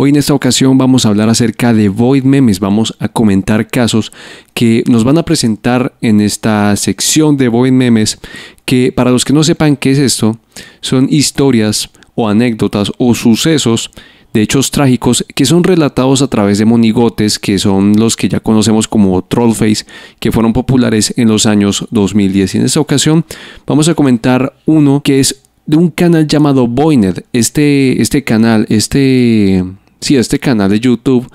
Hoy en esta ocasión vamos a hablar acerca de void memes, vamos a comentar casos que nos van a presentar en esta sección de void memes, que para los que no sepan qué es esto, son historias o anécdotas o sucesos de hechos trágicos que son relatados a través de monigotes que son los que ya conocemos como trollface que fueron populares en los años 2010 y en esta ocasión vamos a comentar uno que es de un canal llamado Voined, Este, este canal, este si este canal de YouTube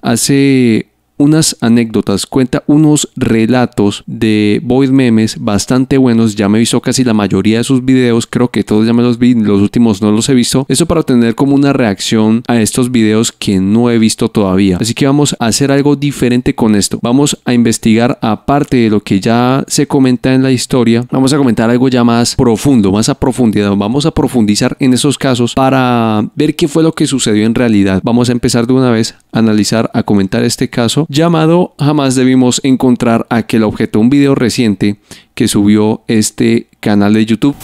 hace unas anécdotas, cuenta unos relatos de Void Memes bastante buenos. Ya me he casi la mayoría de sus videos, creo que todos ya me los vi, los últimos no los he visto. Eso para tener como una reacción a estos videos que no he visto todavía. Así que vamos a hacer algo diferente con esto. Vamos a investigar aparte de lo que ya se comenta en la historia, vamos a comentar algo ya más profundo, más a profundidad. Vamos a profundizar en esos casos para ver qué fue lo que sucedió en realidad. Vamos a empezar de una vez a analizar, a comentar este caso llamado Jamás debimos encontrar aquel objeto, un video reciente que subió este canal de YouTube.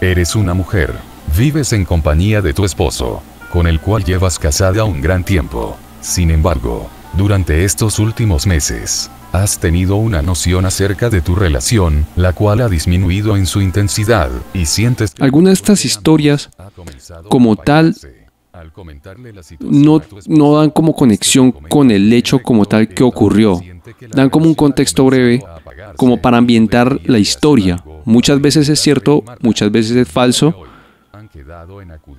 Eres una mujer, vives en compañía de tu esposo, con el cual llevas casada un gran tiempo. Sin embargo, durante estos últimos meses, has tenido una noción acerca de tu relación, la cual ha disminuido en su intensidad, y sientes... Algunas de estas historias, como tal, no, no dan como conexión con el hecho como tal que ocurrió. Dan como un contexto breve, como para pues, ambientar la historia. Muchas veces es cierto, muchas veces es falso,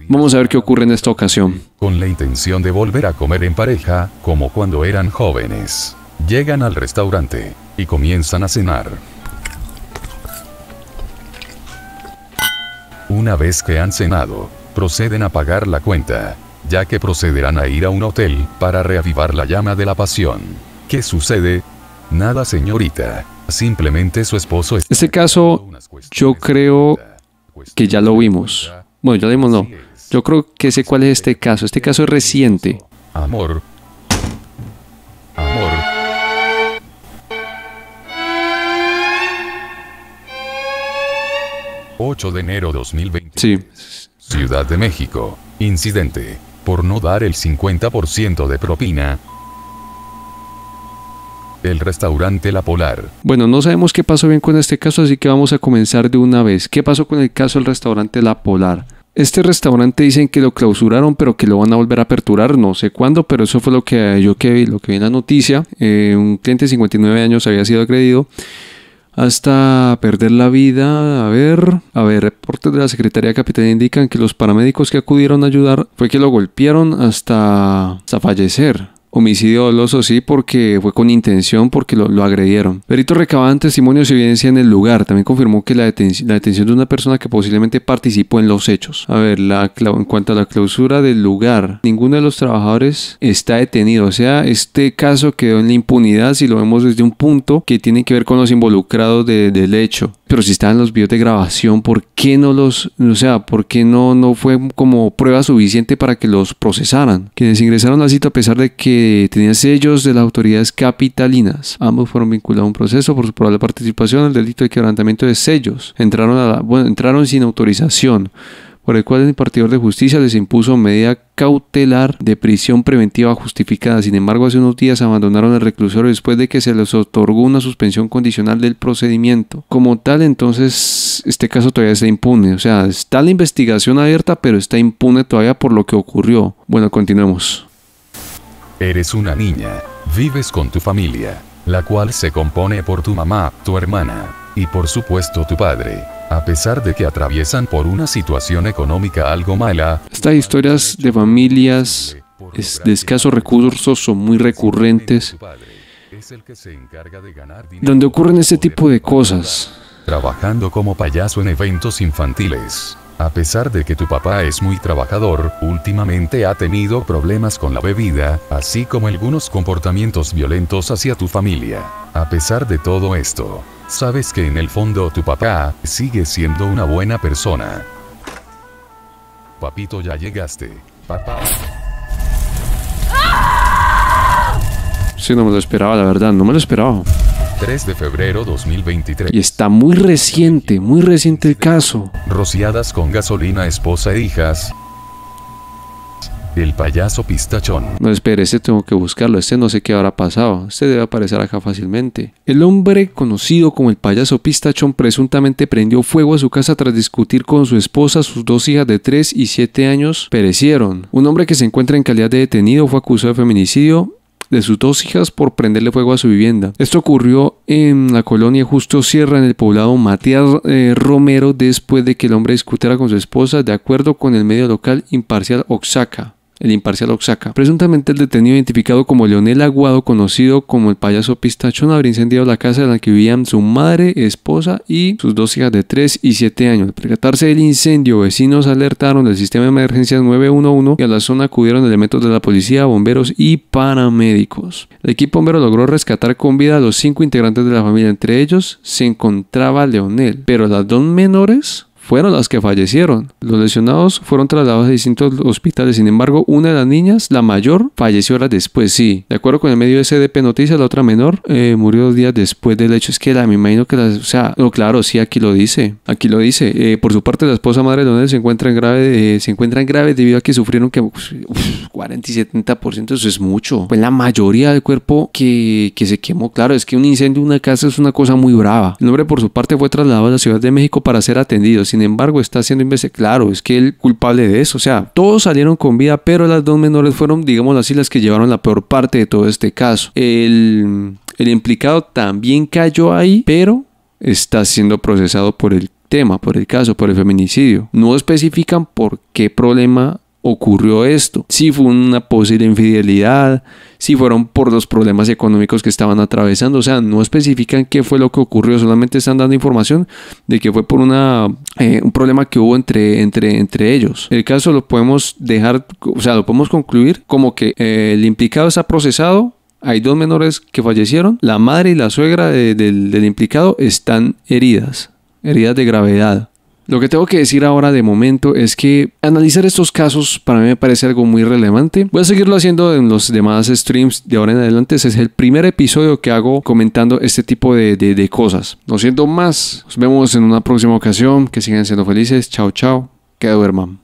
Vamos a ver qué ocurre en esta ocasión. Con la intención de volver a comer en pareja, como cuando eran jóvenes. Llegan al restaurante y comienzan a cenar. Una vez que han cenado, proceden a pagar la cuenta, ya que procederán a ir a un hotel, para reavivar la llama de la pasión. ¿Qué sucede? Nada señorita, simplemente su esposo... Es este caso, yo creo que ya lo vimos. Bueno, ya lo vimos no. Yo creo que sé cuál es este caso. Este caso es reciente. Amor. Amor. ...8 de enero 2020. Sí, Ciudad de México. Incidente. Por no dar el 50% de propina, el restaurante La Polar. Bueno, no sabemos qué pasó bien con este caso, así que vamos a comenzar de una vez. ¿Qué pasó con el caso del restaurante La Polar? Este restaurante dicen que lo clausuraron, pero que lo van a volver a aperturar, no sé cuándo, pero eso fue lo que yo que vi, lo que vi en la noticia. Eh, un cliente de 59 años había sido agredido hasta perder la vida. A ver, a ver, reportes de la Secretaría Capital indican que los paramédicos que acudieron a ayudar fue que lo golpearon hasta, hasta fallecer. Homicidio doloso sí, porque fue con intención, porque lo, agredieron. Peritos recababan testimonios y evidencia en el lugar. También confirmó que la, detención de una persona que posiblemente participó en los hechos. A ver, en cuanto a la clausura del lugar, ninguno de los trabajadores está detenido. O sea, este caso quedó en la impunidad si lo vemos desde un punto que tiene que ver con los involucrados del hecho pero si estaban los videos de grabación, ¿por qué no los, o sea, por qué no, no fue como prueba suficiente para que los procesaran? Quienes ingresaron a la cita a pesar de que tenían sellos de las autoridades capitalinas. Ambos fueron vinculados a un proceso por su probable participación en el delito de quebrantamiento de sellos. Entraron, a bueno, entraron sin autorización por el cual el impartidor de justicia les impuso medida cautelar de prisión preventiva justificada. Sin embargo, hace unos días abandonaron el reclusorio después de que se les otorgó una suspensión condicional del procedimiento. Como tal, entonces, este caso todavía está impune. O sea, está la investigación abierta, pero está impune todavía por lo que ocurrió. Bueno, continuemos. Eres una niña. Vives con tu familia, la cual se compone por tu mamá, tu hermana, y por supuesto tu padre. A pesar de que atraviesan por una situación económica algo mala. Estas historias de familias de escasos recursos son muy recurrentes, donde ocurren ese tipo de cosas. Trabajando como payaso en eventos infantiles. A pesar de que tu papá es muy trabajador, últimamente ha tenido problemas con la bebida, así como algunos comportamientos violentos hacia tu familia. A pesar de todo esto, Sabes que en el fondo tu papá sigue siendo una buena persona. Papito, ya llegaste. Papá. Sí, no me lo esperaba, la verdad, no me lo esperaba. 3 de febrero 2023. Y está muy reciente, muy reciente el caso. Rociadas con gasolina esposa e hijas, el payaso pistachón. No, espere, este tengo que buscarlo. Este no sé qué habrá pasado. Este debe aparecer acá fácilmente. El hombre conocido como el payaso pistachón presuntamente prendió fuego a su casa tras discutir con su esposa. Sus dos hijas de 3 y 7 años perecieron. Un hombre que se encuentra en calidad de detenido fue acusado de feminicidio de sus dos hijas por prenderle fuego a su vivienda. Esto ocurrió en la colonia Justo Sierra, en el poblado Matías eh, Romero, después de que el hombre discutiera con su esposa, de acuerdo con el medio local imparcial Oaxaca el imparcial Oaxaca. Presuntamente el detenido identificado como Leonel Aguado, conocido como el payaso Pistachón, habría incendiado la casa en la que vivían su madre, esposa y sus dos hijas de 3 y 7 años. Al percatarse del incendio, vecinos alertaron del sistema de emergencias 911 y a la zona acudieron elementos de la policía, bomberos y paramédicos. El equipo bombero logró rescatar con vida a los cinco integrantes de la familia, entre ellos se encontraba Leonel, pero las dos menores fueron las que fallecieron. Los lesionados fueron trasladados a distintos hospitales. Sin embargo, una de las niñas, la mayor, falleció horas después. Sí, de acuerdo con el medio SDP Noticias, la otra menor eh, murió dos días después del hecho. Es que la, me imagino que la, o sea, no, claro, sí, aquí lo dice. Aquí lo dice. Eh, por su parte, la esposa madre de Donel se encuentra en grave, eh, se encuentran graves debido a que sufrieron que 40 y 70%, eso es mucho. Pues la mayoría del cuerpo que, que se quemó. Claro, es que un incendio en una casa es una cosa muy brava. El hombre, por su parte, fue trasladado a la Ciudad de México para ser atendido sin embargo está siendo investigado. Claro, es que el culpable de eso, o sea, todos salieron con vida, pero las dos menores fueron, digamos así, las que llevaron la peor parte de todo este caso. El, el implicado también cayó ahí, pero está siendo procesado por el tema, por el caso, por el feminicidio. No especifican por qué problema ocurrió esto, si fue una posible infidelidad, si fueron por los problemas económicos que estaban atravesando, o sea, no especifican qué fue lo que ocurrió, solamente están dando información de que fue por una, eh, un problema que hubo entre, entre, entre ellos. El caso lo podemos dejar, o sea, lo podemos concluir como que eh, el implicado está procesado, hay dos menores que fallecieron, la madre y la suegra del implicado están heridas, heridas de gravedad. Lo que tengo que decir ahora de momento es que analizar estos casos para mí me parece algo muy relevante. Voy a seguirlo haciendo en los demás streams de ahora en adelante. Ese es el primer episodio que hago comentando este tipo de, cosas. No siento más. Nos vemos en una próxima ocasión. Que sigan siendo felices. Chao, chao. Que hermano.